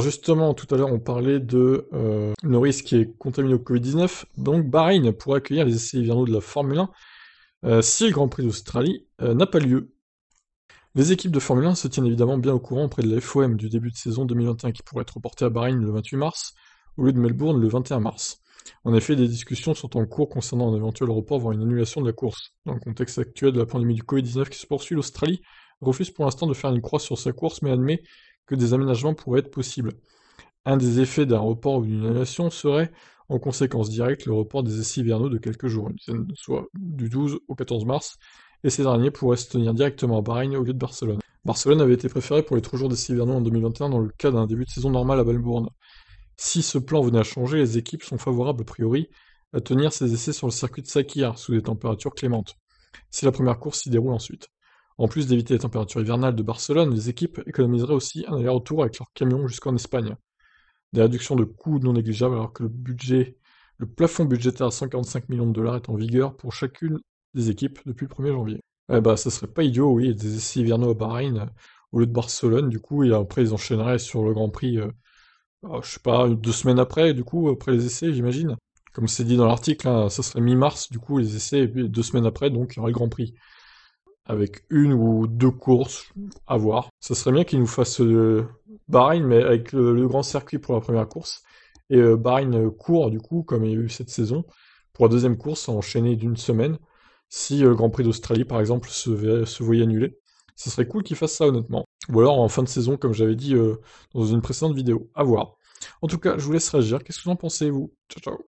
Justement, tout à l'heure, on parlait de euh, Norris qui est contaminé au Covid-19. Donc, Bahreïn pourrait accueillir les essais hivernaux de la Formule 1 euh, si le Grand Prix d'Australie euh, n'a pas lieu. Les équipes de Formule 1 se tiennent évidemment bien au courant auprès de la FOM du début de saison 2021 qui pourrait être reportée à Bahreïn le 28 mars au lieu de Melbourne le 21 mars. En effet, des discussions sont en cours concernant un éventuel report voire une annulation de la course. Dans le contexte actuel de la pandémie du Covid-19 qui se poursuit, l'Australie refuse pour l'instant de faire une croix sur sa course mais admet que des aménagements pourraient être possibles. Un des effets d'un report ou d'une annulation serait, en conséquence directe, le report des essais hivernaux de quelques jours, soit du 12 au 14 mars, et ces derniers pourraient se tenir directement à Bahreïn au lieu de Barcelone. Barcelone avait été préférée pour les trois jours d'essais hivernaux en 2021 dans le cas d'un début de saison normal à Melbourne. Si ce plan venait à changer, les équipes sont favorables a priori à tenir ces essais sur le circuit de Sakhir, sous des températures clémentes, si la première course s'y déroule ensuite. En plus d'éviter les températures hivernales de Barcelone, les équipes économiseraient aussi un aller-retour avec leur camion jusqu'en Espagne. Des réductions de coûts non négligeables alors que le budget, le plafond budgétaire à 145 millions de dollars est en vigueur pour chacune des équipes depuis le 1er janvier. Eh bah, ça serait pas idiot, oui, des essais hivernaux à Bahreïn euh, au lieu de Barcelone, du coup, et après ils enchaîneraient sur le Grand Prix, euh, ah, je sais pas, deux semaines après, du coup, après les essais, j'imagine. Comme c'est dit dans l'article, hein, ça serait mi-mars, du coup, les essais, et puis deux semaines après, donc, il y aurait le Grand Prix avec une ou deux courses à voir. Ça serait bien qu'il nous fasse euh, Bahrein, mais avec le, grand circuit pour la première course. Et euh, Bahrein euh, court, du coup, comme il y a eu cette saison, pour la deuxième course enchaînée d'une semaine. Si le Grand Prix d'Australie, par exemple, se, voyait annulé, ce serait cool qu'il fasse ça, honnêtement. Ou alors en fin de saison, comme j'avais dit dans une précédente vidéo. À voir. En tout cas, je vous laisse réagir. Qu'est-ce que vous en pensez, vous Ciao, ciao